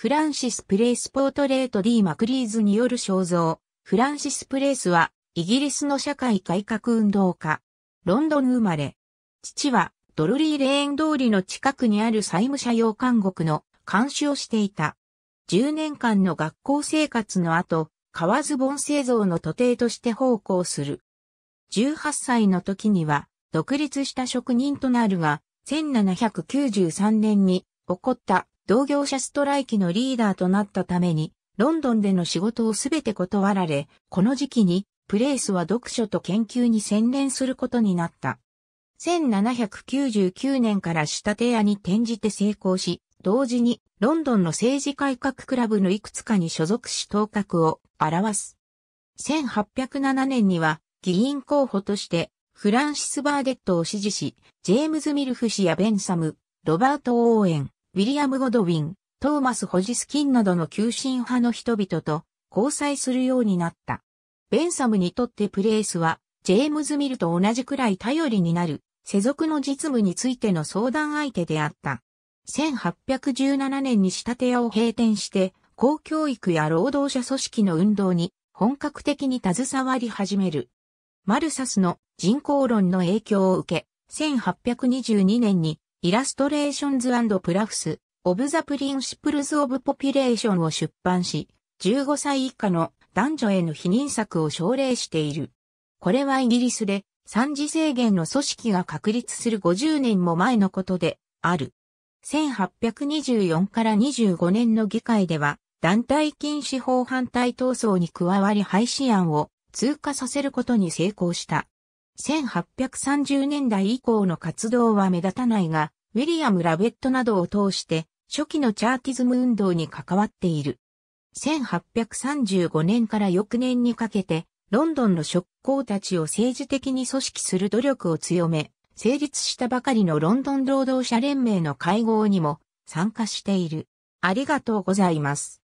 フランシス・プレイス・ポートレート・ D・ マクリーズによる肖像。フランシス・プレイスは、イギリスの社会改革運動家。ロンドン生まれ。父は、ドルリー・レーン通りの近くにある債務者用監獄の監視をしていた。10年間の学校生活の後、革ズボン製造の徒弟として奉公する。18歳の時には、独立した職人となるが、1793年に起こった同業者ストライキのリーダーとなったために、ロンドンでの仕事をすべて断られ、この時期にプレイスは読書と研究に専念することになった。1799年から仕立屋に転じて成功し、同時にロンドンの政治改革クラブのいくつかに所属し頭角を表す。1807年には議員候補としてフランシス・バーデットを支持し、ジェームズ・ミルフ氏やベンサム、ロバート・オーエン、ウィリアム・ゴドウィン、トーマス・ホジスキンなどの急進派の人々と交際するようになった。ベンサムにとってプレイスは、ジェームズ・ミルと同じくらい頼りになる、世俗の実務についての相談相手であった。1817年に仕立て屋を閉店して、公教育や労働者組織の運動に本格的に携わり始める。マルサスの人口論の影響を受け、1822年にイラストレーションズプラフス、オブザプリンシプルズ・オブ・ポピュレーションを出版し、15歳以下の男女への否認策を奨励している。これはイギリスで三次制限の組織が確立する50年も前のことである。1824から25年の議会では団体禁止法反対闘争に加わり廃止案を通過させることに成功した。1830年代以降の活動は目立たないが、ウィリアム・ラベットなどを通して初期のチャーティズム運動に関わっている。1835年から翌年にかけて、ロンドンの職工たちを政治的に組織する努力を強め、成立したばかりのロンドン労働者連盟の会合にも参加している。ありがとうございます。